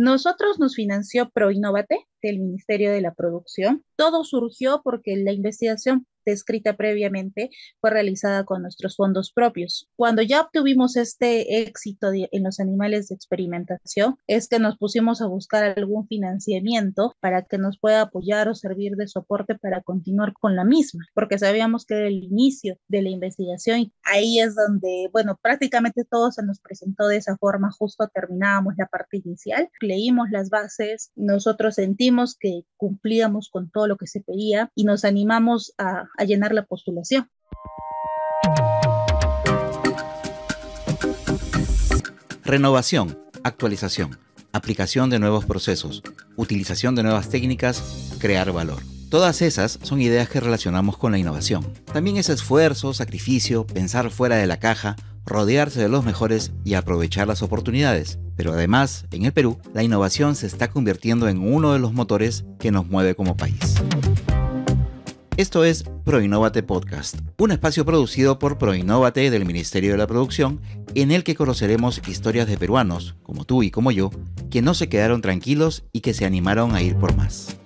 Nosotros nos financió ProInnovate del Ministerio de la Producción. Todo surgió porque la investigación descrita previamente fue realizada con nuestros fondos propios. Cuando ya obtuvimos este éxito en los animales de experimentación, es que nos pusimos a buscar algún financiamiento para que nos pueda apoyar o servir de soporte para continuar con la misma, porque sabíamos que era el inicio de la investigación. Ahí es donde, bueno, prácticamente todo se nos presentó de esa forma, justo terminábamos la parte inicial, leímos las bases, nosotros sentimos que cumplíamos con todo lo que se pedía y nos animamos a a llenar la postulación. Renovación, actualización, aplicación de nuevos procesos, utilización de nuevas técnicas, crear valor. Todas esas son ideas que relacionamos con la innovación. También es esfuerzo, sacrificio, pensar fuera de la caja, rodearse de los mejores y aprovechar las oportunidades. Pero además, en el Perú, la innovación se está convirtiendo en uno de los motores que nos mueve como país. Esto es Proinnovate Podcast, un espacio producido por Proinnovate del Ministerio de la Producción, en el que conoceremos historias de peruanos, como tú y como yo, que no se quedaron tranquilos y que se animaron a ir por más.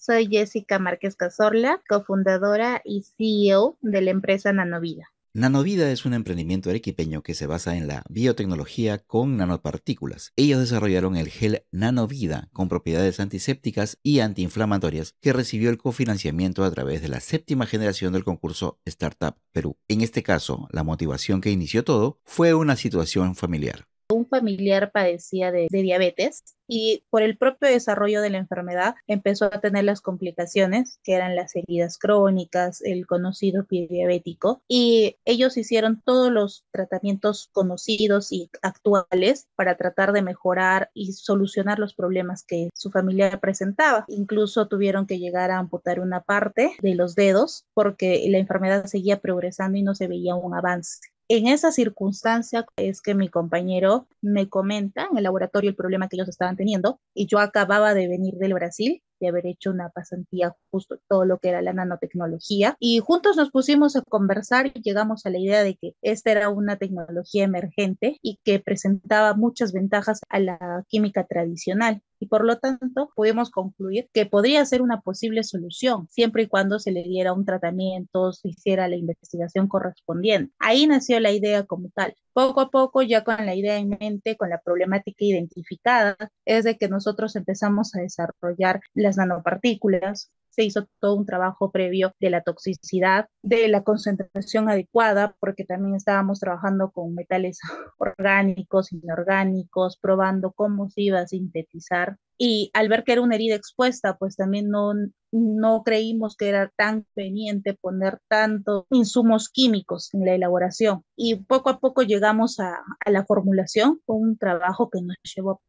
Soy Jessica Márquez Cazorla, cofundadora y CEO de la empresa Nanovida. Nanovida es un emprendimiento arequipeño que se basa en la biotecnología con nanopartículas. Ellos desarrollaron el gel Nanovida con propiedades antisépticas y antiinflamatorias que recibió el cofinanciamiento a través de la séptima generación del concurso Startup Perú. En este caso, la motivación que inició todo fue una situación familiar un familiar padecía de, diabetes y por el propio desarrollo de la enfermedad empezó a tener las complicaciones, que eran las heridas crónicas, el conocido pie diabético, y ellos hicieron todos los tratamientos conocidos y actuales para tratar de mejorar y solucionar los problemas que su familia presentaba. Incluso tuvieron que llegar a amputar una parte de los dedos porque la enfermedad seguía progresando y no se veía un avance. En esa circunstancia es que mi compañero me comenta en el laboratorio el problema que ellos estaban teniendo y yo acababa de venir del Brasil de haber hecho una pasantía justo todo lo que era la nanotecnología y juntos nos pusimos a conversar y llegamos a la idea de que esta era una tecnología emergente y que presentaba muchas ventajas a la química tradicional y por lo tanto pudimos concluir que podría ser una posible solución siempre y cuando se le diera un tratamiento, se hiciera la investigación correspondiente. Ahí nació la idea como tal. Poco a poco, ya con la idea en mente, con la problemática identificada, es de que nosotros empezamos a desarrollar las nanopartículas, se hizo todo un trabajo previo de la toxicidad, de la concentración adecuada, porque también estábamos trabajando con metales orgánicos, inorgánicos, probando cómo se iba a sintetizar y al ver que era una herida expuesta, pues también no, no creímos que era tan conveniente poner tantos insumos químicos en la elaboración. Y poco a poco llegamos a, la formulación, con un trabajo que nos llevó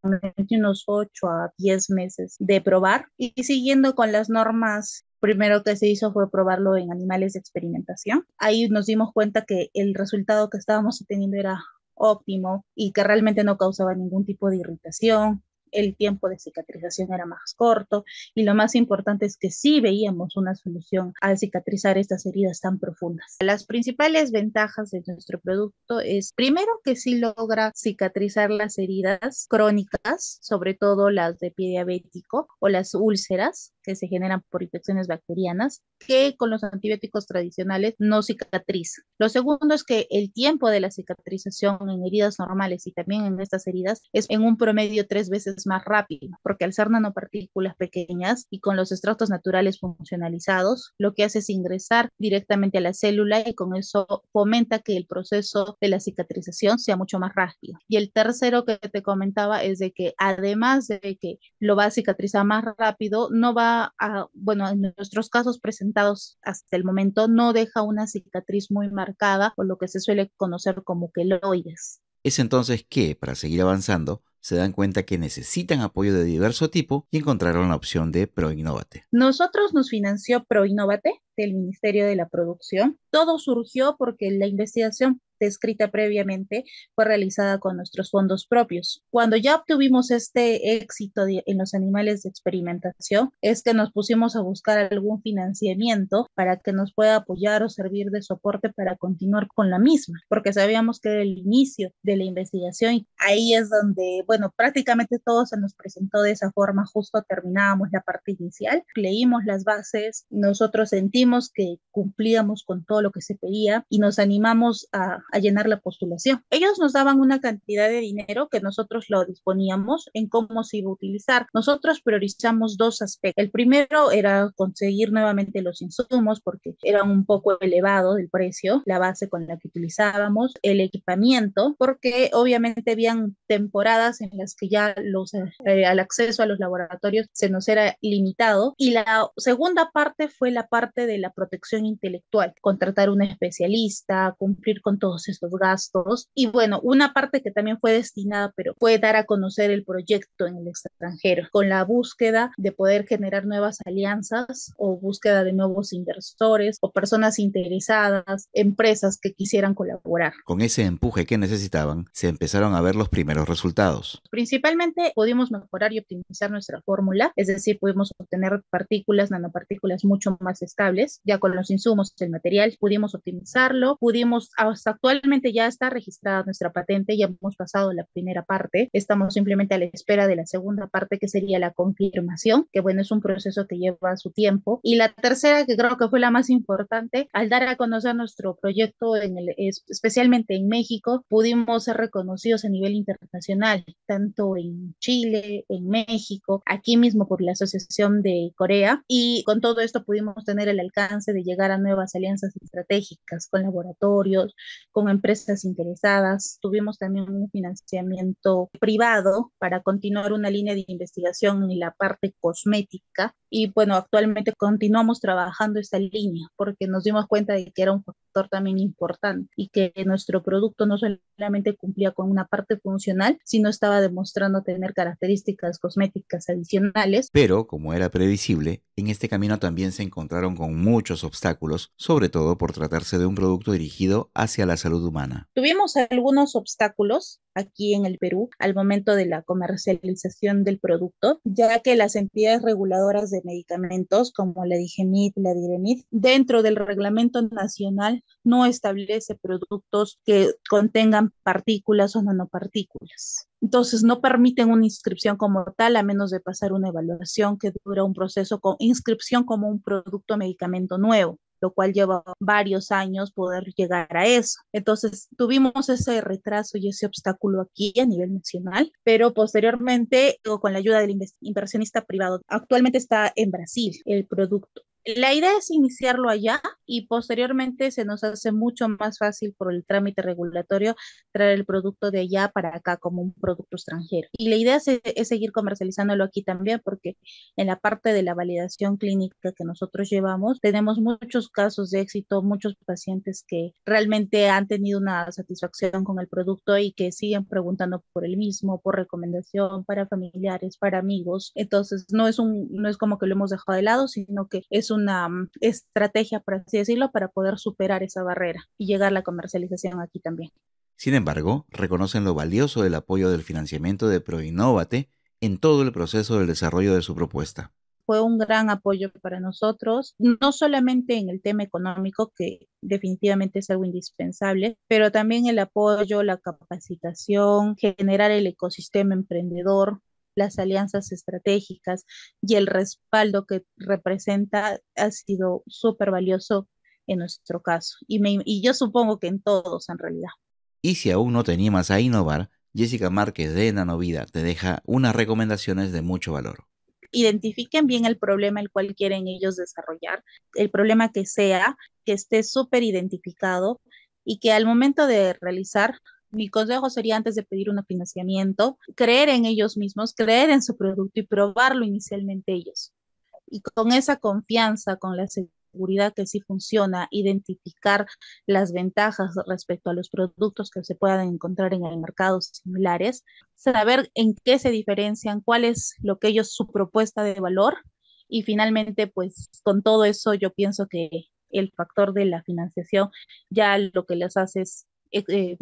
unos 8 a 10 meses de probar y siguiendo con las normas primero que se hizo fue probarlo en animales de experimentación. Ahí nos dimos cuenta que el resultado que estábamos obteniendo era óptimo y que realmente no causaba ningún tipo de irritación, el tiempo de cicatrización era más corto y lo más importante es que sí veíamos una solución al cicatrizar estas heridas tan profundas. Las principales ventajas de nuestro producto es, primero, que sí logra cicatrizar las heridas crónicas, sobre todo las de pie diabético o las úlceras que se generan por infecciones bacterianas, que con los antibióticos tradicionales no cicatrizan. Lo segundo es que el tiempo de la cicatrización en heridas normales y también en estas heridas es en un promedio tres veces más rápido, porque al ser nanopartículas pequeñas y con los extractos naturales funcionalizados, lo que hace es ingresar directamente a la célula y con eso fomenta que el proceso de la cicatrización sea mucho más rápido. Y el tercero que te comentaba es de que además de que lo va a cicatrizar más rápido, no va a, bueno, en nuestros casos presentados hasta el momento, no deja una cicatriz muy marcada por lo que se suele conocer como queloides. Es entonces que, para seguir avanzando, se dan cuenta que necesitan apoyo de diverso tipo y encontraron la opción de ProInnovate. Nosotros nos financió ProInnovate del Ministerio de la Producción. Todo surgió porque la investigación descrita previamente fue realizada con nuestros fondos propios. Cuando ya obtuvimos este éxito en los animales de experimentación, es que nos pusimos a buscar algún financiamiento para que nos pueda apoyar o servir de soporte para continuar con la misma, porque sabíamos que era el inicio de la investigación. Ahí es donde, bueno, prácticamente todo se nos presentó de esa forma, justo terminábamos la parte inicial, leímos las bases, nosotros sentimos que cumplíamos con todo lo que se pedía y nos animamos a a llenar la postulación. Ellos nos daban una cantidad de dinero que nosotros lo disponíamos en cómo se iba a utilizar. Nosotros priorizamos dos aspectos. El primero era conseguir nuevamente los insumos porque eran un poco elevado el precio, la base con la que utilizábamos, el equipamiento, porque obviamente habían temporadas en las que ya los, eh, acceso a los laboratorios se nos era limitado. Y la segunda parte fue la parte de la protección intelectual, contratar un especialista, cumplir con todos estos gastos. Y bueno, una parte que también fue destinada, pero fue dar a conocer el proyecto en el extranjero, con la búsqueda de poder generar nuevas alianzas o búsqueda de nuevos inversores o personas interesadas, empresas que quisieran colaborar. Con ese empuje que necesitaban, se empezaron a ver los primeros resultados. Principalmente pudimos mejorar y optimizar nuestra fórmula, es decir, pudimos obtener partículas, nanopartículas mucho más estables, ya con los insumos, el material, pudimos optimizarlo, pudimos hasta Actualmente ya está registrada nuestra patente, ya hemos pasado la primera parte, estamos simplemente a la espera de la segunda parte que sería la confirmación, que bueno, es un proceso que lleva su tiempo. Y la tercera, que creo que fue la más importante, al dar a conocer nuestro proyecto, en el, especialmente en México, pudimos ser reconocidos a nivel internacional, tanto en Chile, en México, aquí mismo por la Asociación de Corea. Y con todo esto pudimos tener el alcance de llegar a nuevas alianzas estratégicas con laboratorios, con empresas interesadas. Tuvimos también un financiamiento privado para continuar una línea de investigación en la parte cosmética. Y bueno, actualmente continuamos trabajando esta línea porque nos dimos cuenta de que era un factor también importante y que nuestro producto no solo solamente cumplía con una parte funcional, no estaba demostrando tener características cosméticas adicionales. Pero, como era previsible, en este camino también se encontraron con muchos obstáculos, sobre todo por tratarse de un producto dirigido hacia la salud humana. Tuvimos algunos obstáculos aquí en el Perú al momento de la comercialización del producto, ya que las entidades reguladoras de medicamentos como la y la DIRENIT, dentro del reglamento nacional no establece productos que contengan partículas o nanopartículas. Entonces, no permiten una inscripción como tal a menos de pasar una evaluación que dura un proceso con inscripción como un producto medicamento nuevo lo cual lleva varios años poder llegar a eso. Entonces, tuvimos ese retraso y ese obstáculo aquí a nivel nacional, pero posteriormente, con la ayuda del inversionista privado, actualmente está en Brasil el producto la idea es iniciarlo allá y posteriormente se nos hace mucho más fácil por el trámite regulatorio traer el producto de allá para acá como un producto extranjero. Y la idea es, seguir comercializándolo aquí también porque en la parte de la validación clínica que nosotros llevamos tenemos muchos casos de éxito, muchos pacientes que realmente han tenido una satisfacción con el producto y que siguen preguntando por el mismo, por recomendación para familiares, para amigos. Entonces no es un no es como que lo hemos dejado de lado, sino que es un una mm, estrategia, por así decirlo, para poder superar esa barrera y llegar a la comercialización aquí también. Sin embargo, reconocen lo valioso del apoyo del financiamiento de Proinnovate en todo el proceso del desarrollo de su propuesta fue un gran apoyo para nosotros, no solamente en el tema económico, que definitivamente es algo indispensable, pero también el apoyo, la capacitación, generar el ecosistema emprendedor, las alianzas estratégicas y el respaldo que representa ha sido súper valioso en nuestro caso. Y, yo supongo que en todos, en realidad. Y si aún no teníamos a innovar, Jessica Márquez de Nanovida te deja unas recomendaciones de mucho valor. Identifiquen bien el problema el cual quieren ellos desarrollar, el problema que sea, que esté súper identificado y que al momento de realizar mi consejo sería antes de pedir un financiamiento, creer en ellos mismos, creer en su producto y probarlo inicialmente ellos. Y con esa confianza, con la seguridad que sí funciona, identificar las ventajas respecto a los productos que se puedan encontrar en el mercado similares, saber en qué se diferencian, cuál es lo que ellos, su propuesta de valor. Y finalmente, pues con todo eso yo pienso que el factor de la financiación ya lo que les hace es eh,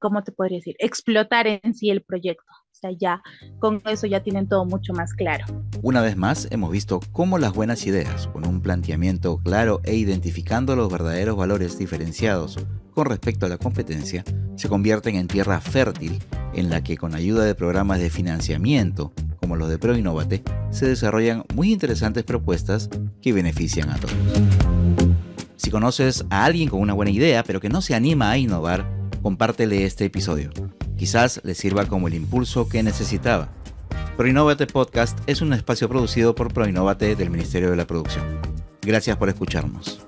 ¿cómo te podría decir? Explotar en sí el proyecto. O sea, ya con eso ya tienen todo mucho más claro. Una vez más, hemos visto cómo las buenas ideas, con un planteamiento claro e identificando los verdaderos valores diferenciados con respecto a la competencia, se convierten en tierra fértil en la que con ayuda de programas de financiamiento, como los de ProInnovate, se desarrollan muy interesantes propuestas que benefician a todos. Si conoces a alguien con una buena idea pero que no se anima a innovar, compártele este episodio. Quizás le sirva como el impulso que necesitaba. ProInovate Podcast es un espacio producido por ProInovate del Ministerio de la Producción. Gracias por escucharnos.